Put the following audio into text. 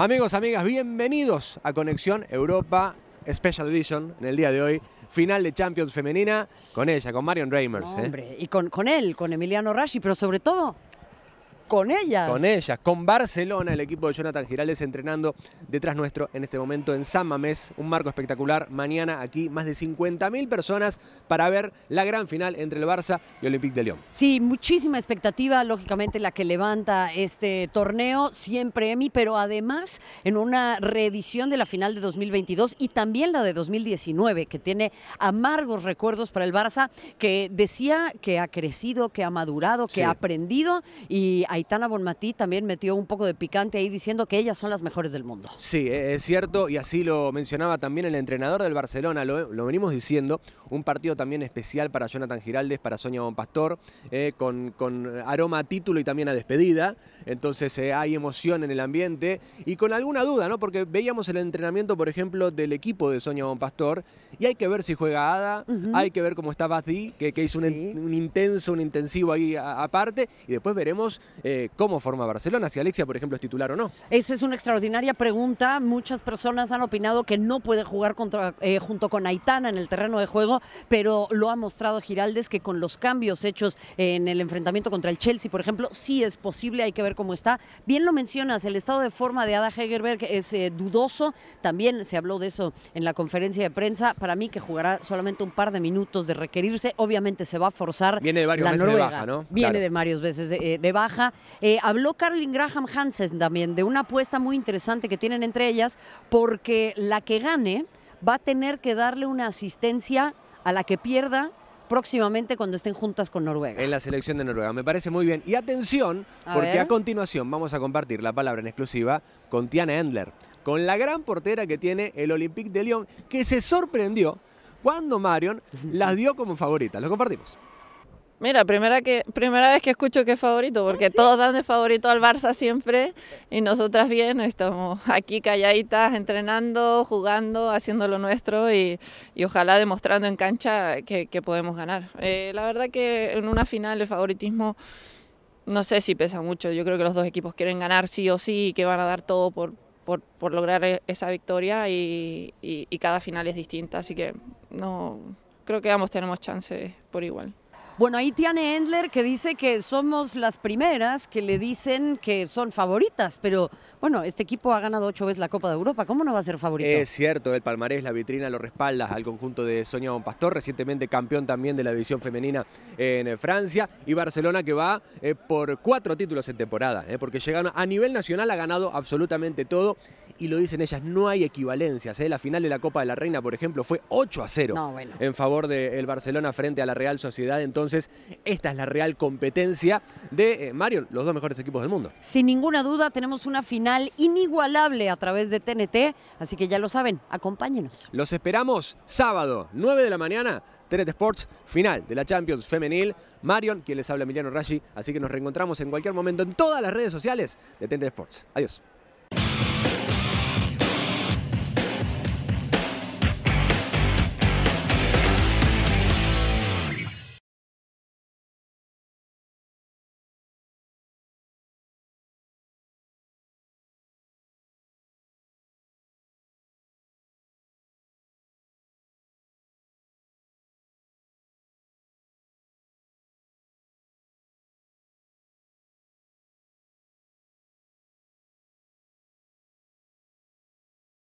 Amigos, amigas, bienvenidos a Conexión Europa Special Edition en el día de hoy. Final de Champions femenina con ella, con Marion Reimers. ¿eh? Hombre, y con, con él, con Emiliano Rashi, pero sobre todo con ellas. Con ellas, con Barcelona, el equipo de Jonathan Giraldes entrenando detrás nuestro en este momento en San Mamés. Un marco espectacular. Mañana aquí más de 50.000 personas para ver la gran final entre el Barça y Olympique de Lyon. Sí, muchísima expectativa, lógicamente, la que levanta este torneo, siempre Emi, pero además en una reedición de la final de 2022 y también la de 2019, que tiene amargos recuerdos para el Barça, que decía que ha crecido, que ha madurado, que ha aprendido y ha Aitana Bonmatí también metió un poco de picante ahí diciendo que ellas son las mejores del mundo. Sí, e, es cierto y así lo mencionaba también el entrenador del Barcelona, lo, venimos diciendo, un partido también especial para Jonathan Giraldes, para Sonia Bonpastor, eh, con, aroma a título y también a despedida, entonces eh, hay emoción en el ambiente y con alguna duda, ¿no? Porque veíamos el entrenamiento, por ejemplo, del equipo de Sonia Bonpastor y hay que ver si juega Ada, hay que ver cómo está Bazdi, que, que hizo un, intenso, un intensivo ahí aparte y después veremos... Eh, cómo forma Barcelona, si Alexia, por ejemplo, es titular o no. Esa es una extraordinaria pregunta. Muchas personas han opinado que no puede jugar contra, eh, junto con Aitana en el terreno de juego, pero lo ha mostrado Giraldes que con los cambios hechos en el enfrentamiento contra el Chelsea, por ejemplo, sí es posible, hay que ver cómo está. Bien lo mencionas, el estado de forma de Ada Hegerberg es eh, dudoso, también se habló de eso en la conferencia de prensa, para mí que jugará solamente un par de minutos de requerirse, obviamente se va a forzar. Viene de varios de baja, ¿no? Viene de varios veces de baja eh, habló Carlin Graham Hansen también de una apuesta muy interesante que tienen entre ellas, porque la que gane va a tener que darle una asistencia a la que pierda próximamente cuando estén juntas con Noruega. En la selección de Noruega, me parece muy bien. Y atención, porque a continuación vamos a compartir la palabra en exclusiva con Tiana Endler, con la gran portera que tiene el Olympique de Lyon, que se sorprendió cuando Marion las dio como favoritas. Lo compartimos. Mira, primera, primera vez que escucho que es favorito, porque todos dan de favorito al Barça siempre y nosotras bien, estamos aquí calladitas, entrenando, jugando, haciendo lo nuestro y, y ojalá demostrando en cancha que, podemos ganar. Eh, la verdad que en una final el favoritismo no sé si pesa mucho, yo creo que los dos equipos quieren ganar sí o sí y que van a dar todo por, lograr e, esa victoria y, cada final es distinta, así que no creo que ambos tenemos chance por igual. Bueno, ahí tiene Endler que dice que somos las primeras que le dicen que son favoritas, pero bueno, este equipo ha ganado ocho veces la Copa de Europa, ¿cómo no va a ser favorito? Es cierto, el palmarés, la vitrina lo respalda al conjunto de Sonia Bonpastor, recientemente campeón también de la división femenina en eh, Francia, y Barcelona que va eh, por cuatro títulos en temporada, eh, porque llegaron a nivel nacional, ha ganado absolutamente todo y lo dicen ellas, no hay equivalencias. ¿eh? La final de la Copa de la Reina, por ejemplo, fue 8 a 0 en favor del Barcelona frente a la Real Sociedad. Entonces, esta es la real competencia de, eh, Marion, Mario, los dos mejores equipos del mundo. Sin ninguna duda, tenemos una final inigualable a través de TNT, así que ya lo saben, acompáñenos. Los esperamos sábado, 9 de la mañana. TNT Sports, final de la Champions Femenil. Marion, quien les habla Emiliano Rashi. así que nos reencontramos en cualquier momento en todas las redes sociales de TNT Sports. Adiós.